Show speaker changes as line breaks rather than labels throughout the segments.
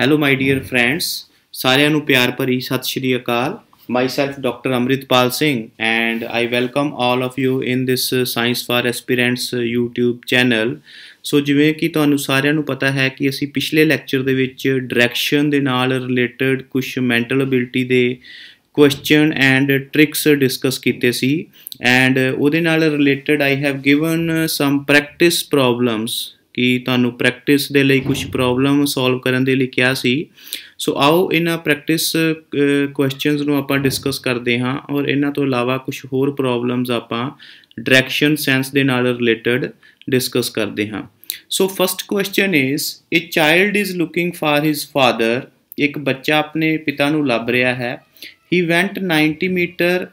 Hello ਮਾਈ dear friends ਸਾਰਿਆਂ ਨੂੰ ਪਿਆਰ ਭਰੀ Sat Sri Akal myself doctor Amritpal Singh and I welcome all of you in this science for aspirants youtube channel so ਜਿਵੇਂ ਕਿ ਤੁਹਾਨੂੰ ਸਾਰਿਆਂ ਨੂੰ ਪਤਾ ਹੈ ਕਿ ਅਸੀਂ ਪਿਛਲੇ ਲੈਕਚਰ ਦੇ ਵਿੱਚ ਡਾਇਰੈਕਸ਼ਨ ਦੇ ਨਾਲ ਰਿਲੇਟਡ ਕੁਝ ਮੈਂਟਲ ਅਬਿਲਿਟੀ ਦੇ ਕੁਐਸਚਨ ਐਂਡ ਟ੍ਰਿਕਸ ਡਿਸਕਸ ਕੀਤੇ ਸੀ ਐਂਡ ਉਹਦੇ ਨਾਲ related I have given some practice problems ਕਿ ਤੁਹਾਨੂੰ ਪ੍ਰੈਕਟਿਸ ਦੇ ਲਈ ਕੁਝ ਪ੍ਰੋਬਲਮ ਸੋਲਵ ਕਰਨ ਦੇ ਲਈ ਕਿਹਾ ਸੀ ਸੋ ਆਓ ਇਹਨਾਂ ਪ੍ਰੈਕਟਿਸ ਕੁਐਸਚਨਸ ਨੂੰ ਆਪਾਂ ਡਿਸਕਸ ਕਰਦੇ ਹਾਂ ਔਰ ਇਹਨਾਂ ਤੋਂ ਇਲਾਵਾ ਕੁਝ ਹੋਰ ਪ੍ਰੋਬਲਮਸ ਆਪਾਂ ਡਾਇਰੈਕਸ਼ਨ ਸੈਂਸ ਦੇ ਨਾਲ ਰਿਲੇਟਡ ਡਿਸਕਸ ਕਰਦੇ ਹਾਂ so first question is a child is looking for his father ਇੱਕ ਬੱਚਾ ਆਪਣੇ ਪਿਤਾ ਨੂੰ ਲੱਭ ਰਿਹਾ ਹੈ he went 90 meter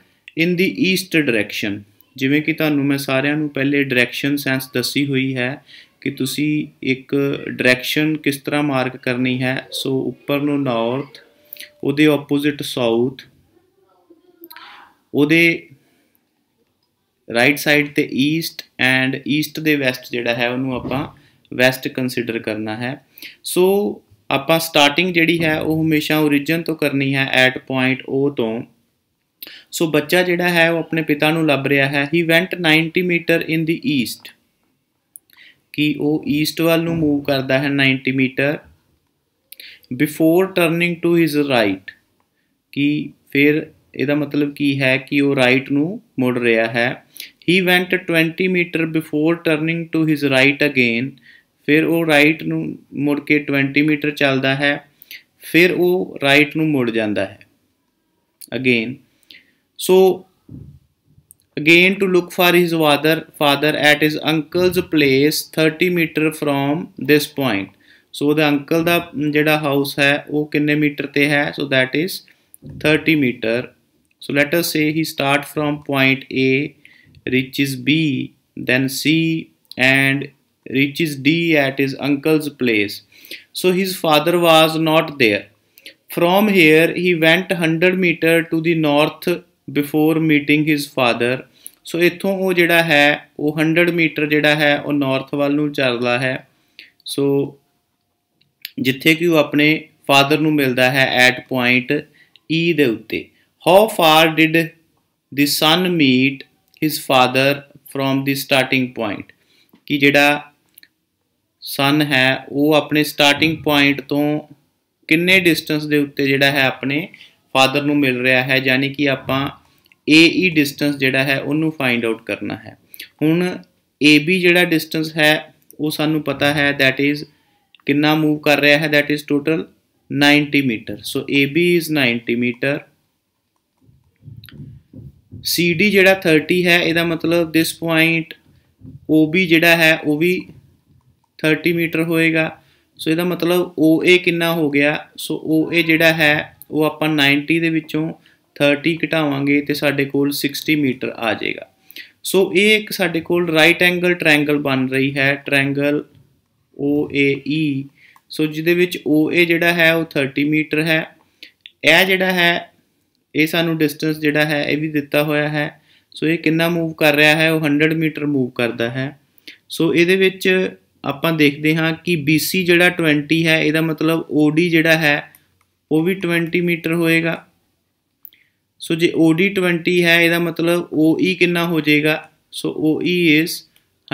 in the east direction ਜਿਵੇਂ ਕਿ ਤੁਹਾਨੂੰ ਮੈਂ ਸਾਰਿਆਂ ਨੂੰ ਪਹਿਲੇ ਡਾਇਰੈਕਸ਼ਨ ਸੈਂਸ ਦੱਸੀ ਹੋਈ ਹੈ ਕਿ ਤੁਸੀਂ ਇੱਕ ਡਾਇਰੈਕਸ਼ਨ ਕਿਸ ਤਰ੍ਹਾਂ ਮਾਰਕ ਕਰਨੀ ਹੈ ਸੋ ਉੱਪਰ ਨੂੰ ਨਾਰਥ ਉਹਦੇ ਆਪੋਜ਼ਿਟ ਸਾਊਥ ਉਹਦੇ ਰਾਈਟ ਸਾਈਡ ਤੇ ਈਸਟ ਐਂਡ ਈਸਟ ਦੇ ਵੈਸਟ ਜਿਹੜਾ ਹੈ ਉਹਨੂੰ ਆਪਾਂ ਵੈਸਟ ਕੰਸੀਡਰ ਕਰਨਾ ਹੈ ਸੋ ਆਪਾਂ ਸਟਾਰਟਿੰਗ ਜਿਹੜੀ ਹੈ ਉਹ ਹਮੇਸ਼ਾ origin ਤੋਂ ਕਰਨੀ ਹੈ ਐਟ ਪੁਆਇੰਟ O ਤੋਂ ਸੋ ਬੱਚਾ ਜਿਹੜਾ ਹੈ ਉਹ ਆਪਣੇ ਪਿਤਾ ਨੂੰ ਲੱਭ ਰਿਹਾ ਹੈ he went 90 meter in the East ਕਿ ਉਹ ਈਸਟ ਵੱਲ ਨੂੰ ਮੂਵ ਕਰਦਾ ਹੈ 90 meter before turning to his right ਕਿ ਫਿਰ ਇਹਦਾ ਮਤਲਬ ਕੀ ਹੈ ਕਿ ਉਹ ਰਾਈਟ ਨੂੰ ਮੁੜ ਰਿਹਾ ਹੈ he went 20 meter before turning to his right again ਫਿਰ ਉਹ ਰਾਈਟ ਨੂੰ ਮੁੜ ਕੇ 20 ਮੀਟਰ ਚੱਲਦਾ ਹੈ ਫਿਰ ਉਹ ਰਾਈਟ ਨੂੰ ਮੁੜ ਜਾਂਦਾ ਹੈ again so again to look for his father, father at his uncle's place 30 meter from this point. So the uncle the ਜਿਹੜਾ house ਹੈ ਉਹ meter meter hai. so that is 30 meter. So let us say he start from point A reaches B then C and reaches D at his uncle's place. So his father was not there. From here he went 100 meter to the north before meeting his father so ਇੱਥੋਂ ਉਹ ਜਿਹੜਾ ਹੈ ਉਹ 100 metre ਜਿਹੜਾ ਹੈ ਉਹ north ਵੱਲ ਨੂੰ ਚੱਲਦਾ ਹੈ ਸੋ ਜਿੱਥੇ ਕਿ ਉਹ ਆਪਣੇ ਫਾਦਰ ਨੂੰ ਮਿਲਦਾ ਹੈ ਐਟ ਪੁਆਇੰਟ ਈ ਦੇ ਉੱਤੇ how far did the son meet his father from the starting point ਕਿ ਜਿਹੜਾ ਸਨ ਹੈ ਉਹ ਆਪਣੇ ਸਟਾਰਟਿੰਗ ਪੁਆਇੰਟ ਤੋਂ ਕਿੰਨੇ ਡਿਸਟੈਂਸ ਦੇ ਉੱਤੇ ਜਿਹੜਾ ਹੈ ਆਪਣੇ ਫਾਦਰ ਨੂੰ ਮਿਲ ਰਿਹਾ ਹੈ ਯਾਨੀ ਕਿ ਆਪਾਂ AE ਡਿਸਟੈਂਸ ਜਿਹੜਾ ਹੈ ਉਹਨੂੰ ਫਾਈਂਡ ਆਊਟ ਕਰਨਾ ਹੈ ਹੁਣ AB ਜਿਹੜਾ ਡਿਸਟੈਂਸ ਹੈ ਉਹ ਸਾਨੂੰ ਪਤਾ ਹੈ ਥੈਟ ਇਜ਼ ਕਿੰਨਾ ਮੂਵ ਕਰ ਰਿਹਾ ਹੈ that is total 90 meter so AB is 90 meter CD ਜਿਹੜਾ 30 ਹੈ ਇਹਦਾ ਮਤਲਬ ਦਿਸ ਪੁਆਇੰਟ OB ਜਿਹੜਾ ਹੈ ਉਹ ਵੀ 30 ਮੀਟਰ ਹੋਏਗਾ ਸੋ ਇਹਦਾ ਮਤਲਬ OA ਕਿੰਨਾ ਹੋ ਗਿਆ ਸੋ OA ਜਿਹੜਾ ਹੈ ਉਹ ਆਪਾਂ 90 ਦੇ ਵਿੱਚੋਂ 30 ਘਟਾਵਾਂਗੇ ਤੇ ਸਾਡੇ ਕੋਲ 60 ਮੀਟਰ ਆ ਜਾਏਗਾ ਸੋ ਇਹ ਇੱਕ ਸਾਡੇ ਕੋਲ ਰਾਈਟ ਐਂਗਲ ਟ੍ਰਾਇੰਗਲ ਬਣ ਰਹੀ ਹੈ ਟ੍ਰਾਇੰਗਲ OAE ਸੋ ਜਿਹਦੇ ਵਿੱਚ OA ਜਿਹੜਾ ਹੈ ਉਹ 30 ਮੀਟਰ ਹੈ ਇਹ ਜਿਹੜਾ ਹੈ ਇਹ ਸਾਨੂੰ ਡਿਸਟੈਂਸ ਜਿਹੜਾ ਹੈ ਇਹ ਵੀ ਦਿੱਤਾ ਹੋਇਆ ਹੈ ਸੋ ਇਹ ਕਿੰਨਾ ਮੂਵ ਕਰ ਰਿਹਾ ਹੈ ਉਹ 100 ਮੀਟਰ ਮੂਵ ਕਰਦਾ ਹੈ ਸੋ ਇਹਦੇ ਵਿੱਚ ਆਪਾਂ ਦੇਖਦੇ ਹਾਂ ਕਿ BC ਜਿਹੜਾ 20 ਹੈ ਇਹਦਾ ਮਤਲਬ OD ਜਿਹੜਾ ਹੈ ਉਹ ਵੀ 20 ਮੀਟਰ ਹੋਏਗਾ ਸੋ ਜੇ OD 20 ਹੈ ਇਹਦਾ ਮਤਲਬ OE ਕਿੰਨਾ ਹੋ ਜਾਏਗਾ ਸੋ OE ਇਸ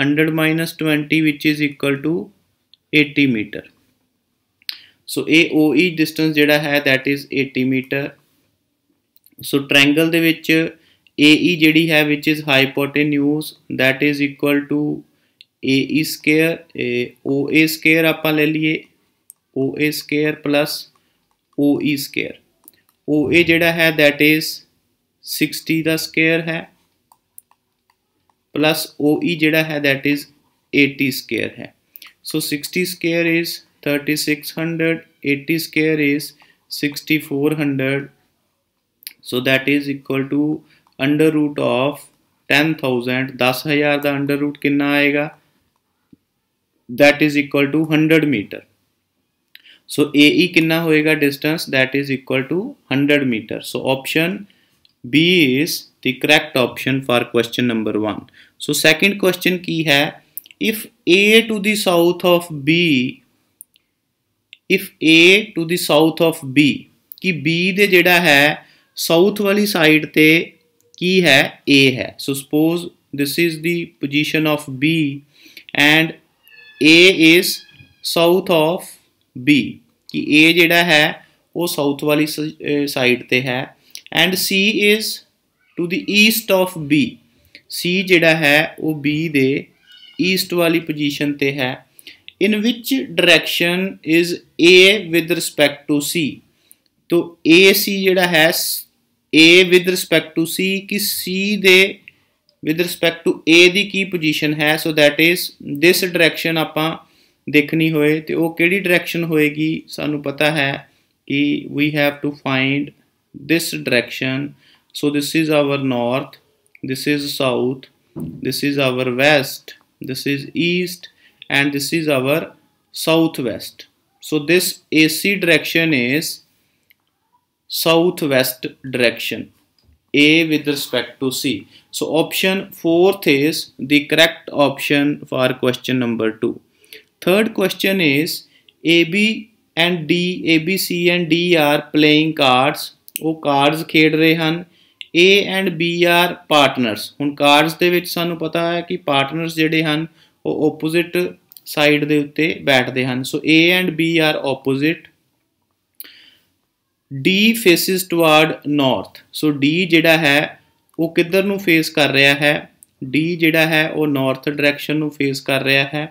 100 20 which is equal to 80 meter so ਇਹ OE ਡਿਸਟੈਂਸ ਜਿਹੜਾ ਹੈ that is 80 meter so triangle ਦੇ ਵਿੱਚ AE ਜਿਹੜੀ ਹੈ which is hypotenuse that is equal to AE square OA square ਆਪਾਂ ਲੈ ਲਈਏ OA square OE square O A जड़ा है दैट इज सिक्सटी का स्केयर है प्लस ओ ई जड़ा है दैट इज एटी स्केयर है so sixty square is thirty six hundred eighty square is sixty four hundred so that is equal to under root of ten thousand दस हज़ार का under root कि आएगा that is equal to hundred meter so A E होएगा distance that is equal to 100 meter so option B is the correct option for question number one so second question की है if A to the south of B if A to the south of B कि B दे ਜਿਹੜਾ है south वाली side ते की है ए है so suppose this is the position of B and A is south of B कि ए जड़ा है वो साउथ वाली साइड पर है and C is to the east of B C जड़ा है ਉਹ बी दे ईस्ट वाली पोजिशन पर है in which direction is A with respect to C तो ए सी जड़ा है A with respect to C कि सी दे विद रिस्पैक्ट टू ए की पोजिशन है so that is this direction आप ਦੇਖਣੀ ਹੋਏ ਤੇ ਉਹ ਕਿਹੜੀ ਡਾਇਰੈਕਸ਼ਨ ਹੋਏਗੀ ਸਾਨੂੰ ਪਤਾ ਹੈ ਕਿ we have to find this direction so this is our north this is south this is our west this is east and this is our southwest so this AC direction is southwest direction A with respect to C so option fourth is the correct option for question number 2 Third question is a b and D, a b C and D are playing cards. oh cards khed rahe han A and B are partners. hun cards de vich sanu pata hai ki partners jehde han oh opposite side de utte baithde han So A and B are opposite. D faces toward north. So D jehda hai oh kidhar nu face kar ਰਿਹਾ hai D jehda hai oh north direction nu face kar ਰਿਹਾ hai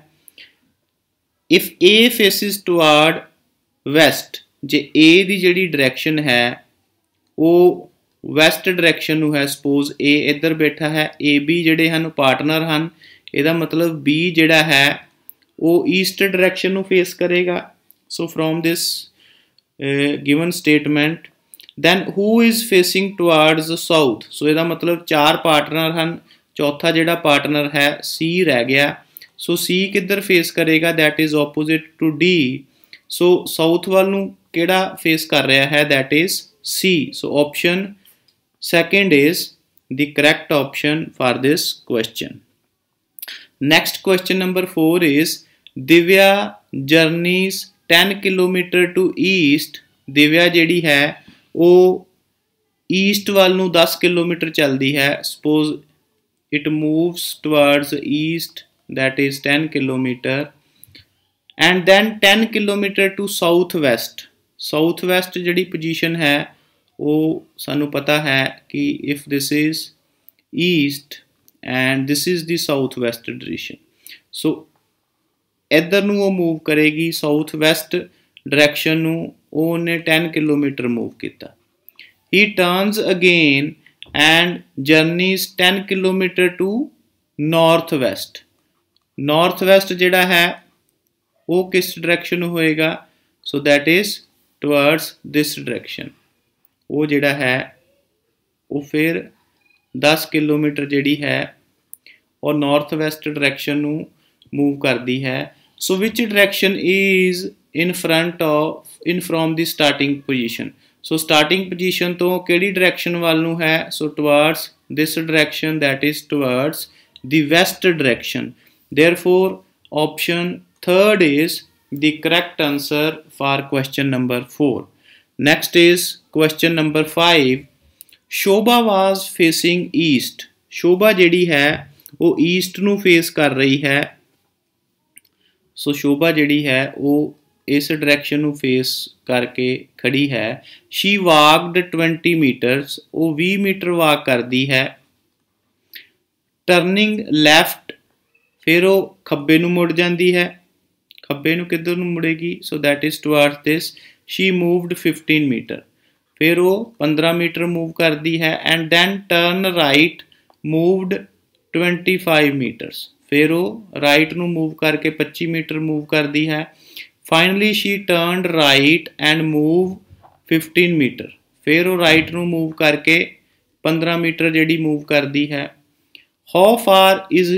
if A faces toward west ਜੇ A ਦੀ ਜਿਹੜੀ ਡਾਇਰੈਕਸ਼ਨ ਹੈ ਉਹ West direction ਨੂੰ ਹੈ ਸਪੋਜ਼ A ਇੱਧਰ ਬੈਠਾ ਹੈ AB ਜਿਹੜੇ ਹਨ ਪਾਰਟਨਰ ਹਨ ਇਹਦਾ ਮਤਲਬ B ਜਿਹੜਾ ਹੈ ਉਹ ਈਸਟ ਡਾਇਰੈਕਸ਼ਨ ਨੂੰ ਫੇਸ ਕਰੇਗਾ so from this given statement then who is facing towards south so ਇਹਦਾ ਮਤਲਬ ਚਾਰ ਪਾਰਟਨਰ ਹਨ ਚੌਥਾ ਜਿਹੜਾ ਪਾਰਟਨਰ ਹੈ C ਰਹਿ ਗਿਆ ਸੋ C ਕਿੱਧਰ ਫੇਸ ਕਰੇਗਾ that is opposite to D so south ਵੱਲ ਨੂੰ ਕਿਹੜਾ ਫੇਸ ਕਰ ਰਿਹਾ ਹੈ that is C so option second is the correct option for this question. Next question number 4 is Divya journeys 10 km to east. Divya ਜਿਹੜੀ ਹੈ ਉਹ east ਵੱਲ ਨੂੰ 10 ਕਿਲੋਮੀਟਰ ਚੱਲਦੀ ਹੈ. Suppose it moves towards east that is 10 kilometer and then 10 kilometer to southwest southwest jehdi position hai oh sanu pata hai ki if this is east and this is the southwest direction so ਇੱਧਰ ਨੂੰ ਉਹ move ਕਰੇਗੀ West direction ਨੂੰ ਉਹਨੇ 10 kilometer move ਕੀਤਾ he turns again and journeys 10 kilometer to north west north west ਜਿਹੜਾ ਹੈ ਉਹ ਕਿਸ ਡਾਇਰੈਕਸ਼ਨ ਨੂੰ ਹੋਏਗਾ so that is towards this direction ਉਹ ਜਿਹੜਾ ਹੈ ਉਹ ਫਿਰ 10 ਕਿਲੋਮੀਟਰ ਜਿਹੜੀ ਹੈ ਉਹ ਨਾਰਥ ਵੈਸਟ ਡਾਇਰੈਕਸ਼ਨ ਨੂੰ ਮੂਵ ਕਰਦੀ ਹੈ so which direction is in front of in from the starting position so starting position ਤੋਂ ਕਿਹੜੀ ਡਾਇਰੈਕਸ਼ਨ ਵੱਲ ਨੂੰ ਹੈ so towards this direction that is towards the west direction therefore option 3rd is the correct answer for question number 4 next is question number 5 shobha was facing east shobha jehdi hai wo east nu face kar rahi hai so shobha jehdi hai wo is direction nu face karke khadi hai she walked 20 meters wo 20 meter walk kardi hai turning left ਫਿਰ ਉਹ ਖੱਬੇ ਨੂੰ ਮੁੜ ਜਾਂਦੀ ਹੈ ਖੱਬੇ ਨੂੰ ਕਿੱਧਰ ਨੂੰ ਮੁੜੇਗੀ so that is towards this she moved 15 meter ਫਿਰ ਉਹ 15 ਮੀਟਰ ਮੂਵ ਕਰਦੀ ਹੈ and then turn right moved 25 meters ਫਿਰ ਉਹ ਰਾਈਟ ਨੂੰ ਮੂਵ ਕਰਕੇ 25 ਮੀਟਰ ਮੂਵ ਕਰਦੀ ਹੈ finally she turned right and move 15 meter ਫਿਰ ਉਹ ਰਾਈਟ ਨੂੰ ਮੂਵ ਕਰਕੇ 15 ਮੀਟਰ ਜਿਹੜੀ ਮੂਵ ਕਰਦੀ ਹੈ how far is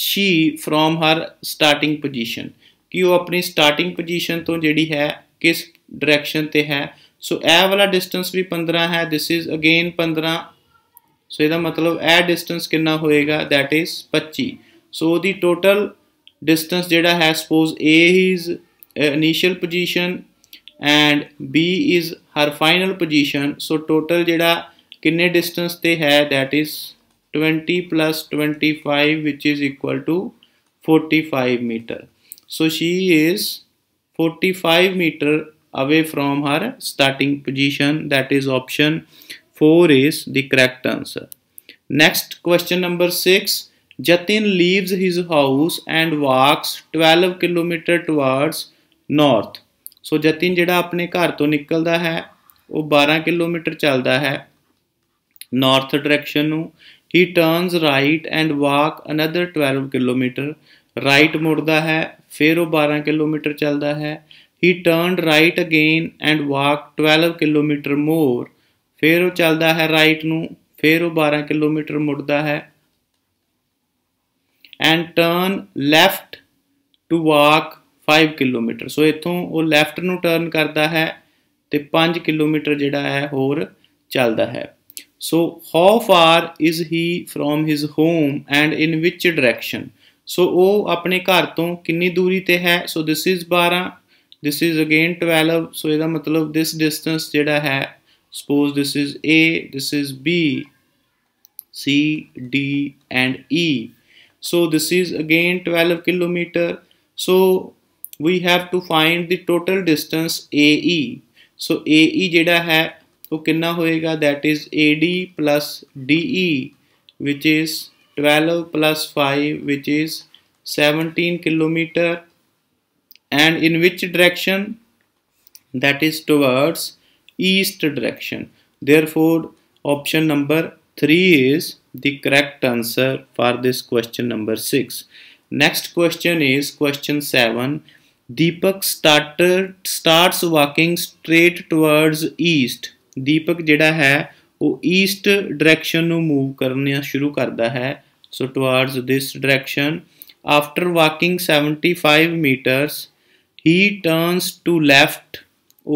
she from her starting position ਕਿ ਉਹ ਆਪਣੀ ਸਟਾਰਟਿੰਗ ਪੋਜੀਸ਼ਨ ਤੋਂ ਜਿਹੜੀ ਹੈ ਕਿਸ ਡਾਇਰੈਕਸ਼ਨ ਤੇ ਹੈ ਸੋ ਇਹ ਵਾਲਾ ਡਿਸਟੈਂਸ ਵੀ 15 ਹੈ ਥਿਸ ਇਜ਼ ਅਗੇਨ 15 ਸੋ ਇਹਦਾ ਮਤਲਬ ਇਹ ਡਿਸਟੈਂਸ ਕਿੰਨਾ ਹੋਏਗਾ that is 25 so the total distance ਜਿਹੜਾ ਹੈ suppose A is initial position and B is her final position so total ਜਿਹੜਾ ਕਿੰਨੇ ਡਿਸਟੈਂਸ ਤੇ ਹੈ that is 20 plus 25 which is equal to 45 meter. So she is 45 meter away from her starting position that is option 4 is the correct answer. Next question number 6. Jatin leaves his house and walks 12 km towards north. so jatin jehda apne ghar to nikalda hai ਉਹ 12 ਕਿਲੋਮੀਟਰ ਚੱਲਦਾ ਹੈ north direction ਨੂੰ He turns right and walk another 12 km. Right ਮੁੜਦਾ ਹੈ ਫਿਰ ਉਹ 12 ਕਿਲੋਮੀਟਰ ਚੱਲਦਾ ਹੈ he turned right again and walked 12 km more ਫਿਰ ਉਹ ਚੱਲਦਾ ਹੈ right ਨੂੰ ਫਿਰ ਉਹ 12 ਕਿਲੋਮੀਟਰ ਮੁੜਦਾ ਹੈ and turn left to walk 5 km ਸੋ ਇਥੋਂ ਉਹ left ਨੂੰ turn ਕਰਦਾ ਹੈ ਤੇ 5 ਕਿਲੋਮੀਟਰ ਜਿਹੜਾ ਹੈ ਹੋਰ ਚੱਲਦਾ ਹੈ So how far is he from his home and in which direction? So ਉਹ ਆਪਣੇ ਘਰ ਤੋਂ ਕਿੰਨੀ ਦੂਰੀ So this is 12 this is again 12 so ਇਹਦਾ ਮਤਲਬ this distance ਜਿਹੜਾ ਹੈ suppose this is A this is B C D and E so this is again 12 kilometer so we have to find the total distance AE so AE ਜਿਹੜਾ ਹੈ so, कितना होएगा That is AD plus DE, which is twelve plus five, which is seventeen kilometer. and in which direction that is towards east direction therefore option number 3 is the correct answer for this question number 6 next question is question 7 deepak started starts walking straight towards east ਦੀਪਕ ਜਿਹੜਾ ਹੈ ਉਹ east direction ਨੂੰ move ਕਰਨਿਆ ਸ਼ੁਰੂ ਕਰਦਾ ਹੈ so towards this direction after walking 75 meters he turns to left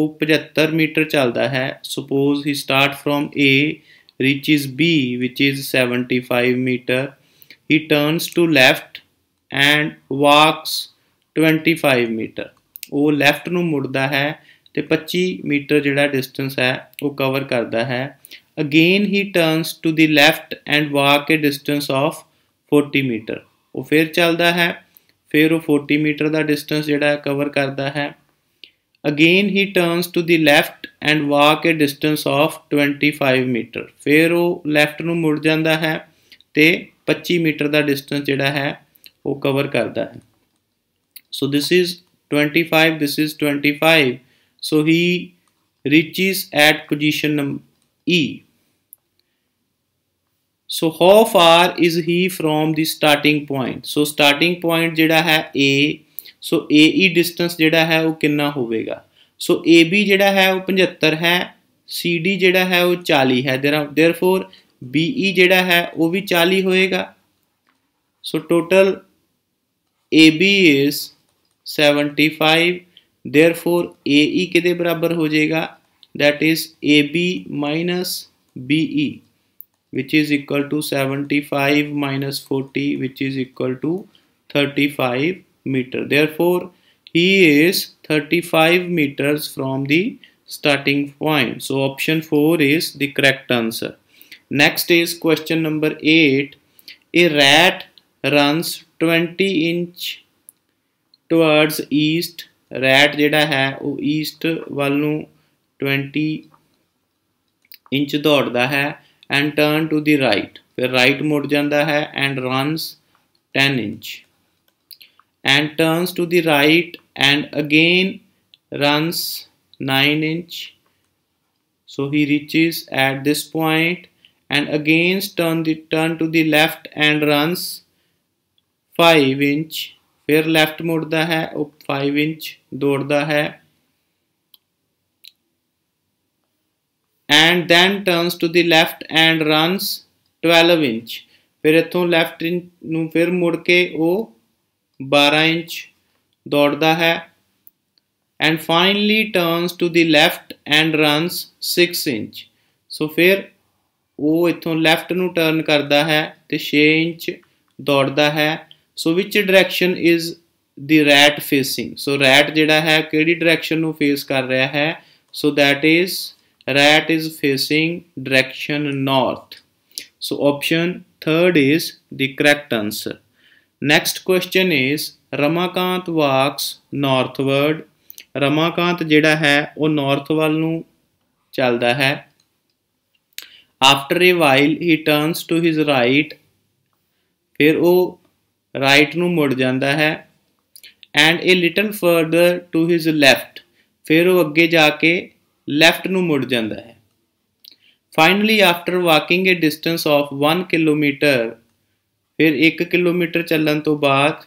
ਉਹ 75 meter ਚੱਲਦਾ ਹੈ suppose he start from A reaches B which is 75 meter he turns to left and walks 25 meter ਉਹ left ਨੂੰ ਮੁੜਦਾ ਹੈ ਤੇ 25 ਮੀਟਰ ਜਿਹੜਾ distance ਹੈ ਉਹ ਕਵਰ ਕਰਦਾ ਹੈ again he turns to the left and walk a distance of 40 meter ਉਹ ਫੇਰ ਚੱਲਦਾ ਹੈ ਫੇਰ ਉਹ 40 ਮੀਟਰ ਦਾ ਡਿਸਟੈਂਸ ਜਿਹੜਾ ਕਵਰ ਕਰਦਾ ਹੈ again he turns to the left and walk a distance of 25 meter ਫੇਰ ਉਹ ਲੈਫਟ ਨੂੰ ਮੁੜ ਜਾਂਦਾ ਹੈ ਤੇ 25 ਮੀਟਰ ਦਾ ਡਿਸਟੈਂਸ ਜਿਹੜਾ ਹੈ ਉਹ ਕਵਰ ਕਰਦਾ ਹੈ so this is 25 this is 25 So he reaches at position E. So how far is he from the starting point? So starting point जेड़ा है A, so AE distance जेड़ा है वो कितना होवेगा? So AB जेड़ा है वो 75 है, CD जेड़ा है वो 40 है, therefore BE जेड़ा है वो भी 40 होएगा. So total AB is 75 therefore AE किदे बराबर हो जाएगा that is AB minus BE which is equal to 75 minus 40 which is equal to 35 meter therefore he is 35 meters from the starting point so option 4 is the correct answer next is question number 8 a rat runs 20 inch towards east rat ਜਿਹੜਾ ਹੈ ਉਹ East ਵੱਲ ਨੂੰ 20 inch ਦੌੜਦਾ ਹੈ and turn to the right ਫਿਰ right ਮੁੜ ਜਾਂਦਾ ਹੈ and runs 10 inch and turns to the right and again runs 9 inch so he reaches at this point and again turn the turn to the left and runs 5 inch ਫਿਰ left ਮੁੜਦਾ ਹੈ ਉਹ 5 inch ਦੌੜਦਾ ਹੈ and then turns to the left and runs 12 inch ਫਿਰ ਇਥੋਂ left ਨੂੰ ਫਿਰ ਮੁੜ ਕੇ ਉਹ 12 ਇੰਚ ਦੌੜਦਾ ਹੈ and finally turns to the left and runs 6 inch so ਫਿਰ ਉਹ ਇਥੋਂ ਲੈਫਟ ਨੂੰ ਟਰਨ ਕਰਦਾ ਹੈ ਤੇ 6 ਇੰਚ ਦੌੜਦਾ ਹੈ so which direction is the rat facing so rat ਜਿਹੜਾ ਹੈ ਕਿਹੜੀ ਡਾਇਰੈਕਸ਼ਨ ਨੂੰ ਫੇਸ ਕਰ ਰਿਹਾ ਹੈ so that is rat is facing direction north so option 3 is the correct answer next question is Ramakant walks northward Ramakant ਜਿਹੜਾ ਹੈ ਉਹ ਨਾਰਥ ਵੱਲ ਨੂੰ ਚੱਲਦਾ ਹੈ after a while he turns to his right ਫਿਰ ਉਹ ਰਾਈਟ ਨੂੰ ਮੁੜ ਜਾਂਦਾ ਹੈ and a little further to his left ਫਿਰ ਉਹ ਅੱਗੇ ਜਾ ਕੇ ਲੈਫਟ ਨੂੰ ਮੁੜ ਜਾਂਦਾ ਹੈ finally after walking a distance of 1 kilometer ਫਿਰ 1 ਕਿਲੋਮੀਟਰ ਚੱਲਣ ਤੋਂ ਬਾਅਦ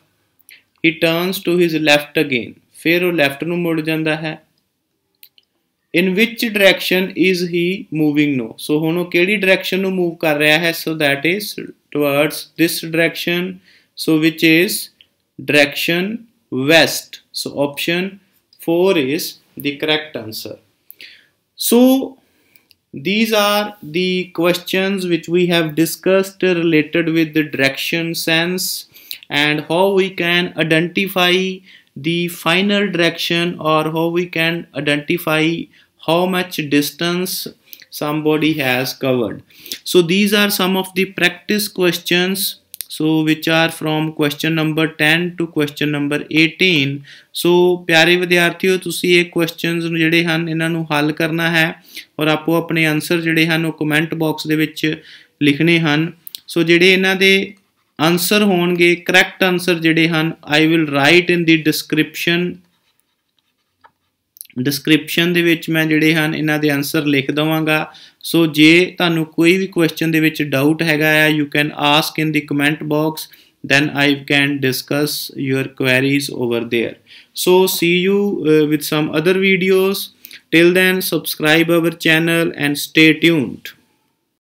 he turns to his left again ਫਿਰ ਉਹ ਲੈਫਟ ਨੂੰ ਮੁੜ ਜਾਂਦਾ ਹੈ in which direction is he moving no so ਹੁਣ ਉਹ ਕਿਹੜੀ ਡਾਇਰੈਕਸ਼ਨ ਨੂੰ ਮੂਵ ਕਰ ਰਿਹਾ ਹੈ so that is towards this direction so which is direction west so option 4 is the correct answer so these are the questions which we have discussed related with the direction sense and how we can identify the final direction or how we can identify how much distance somebody has covered so these are some of the practice questions so which are from question number 10 to question number 18 so ਪਿਆਰੇ ਵਿਦਿਆਰਥੀਓ ਤੁਸੀਂ ਇਹ questions ਨੂੰ ਜਿਹੜੇ ਹਨ ਇਹਨਾਂ ਨੂੰ ਹੱਲ ਕਰਨਾ ਹੈ ਔਰ ਆਪੋ ਆਪਣੇ ਆਨਸਰ ਜਿਹੜੇ ਹਨ ਉਹ ਕਮੈਂਟ ਬਾਕਸ ਦੇ ਵਿੱਚ ਲਿਖਣੇ ਹਨ ਸੋ ਜਿਹੜੇ ਇਹਨਾਂ ਦੇ ਆਨਸਰ ਹੋਣਗੇ ਕਰੈਕਟ ਆਨਸਰ ਜਿਹੜੇ ਹਨ I will write in the description description ਦੇ ਵਿੱਚ ਮੈਂ ਜਿਹੜੇ ਹਨ ਇਹਨਾਂ ਦੇ ਆਨਸਰ ਲਿਖ ਦਵਾਂਗਾ ਸੋ ਜੇ ਤੁਹਾਨੂੰ ਕੋਈ ਵੀ ਕੁਐਸਚਨ ਦੇ ਵਿੱਚ ਡਾਊਟ ਹੈਗਾ ਆ you can ask in the comment box then I can discuss your queries over there so see you with some other videos till then subscribe our channel and stay tuned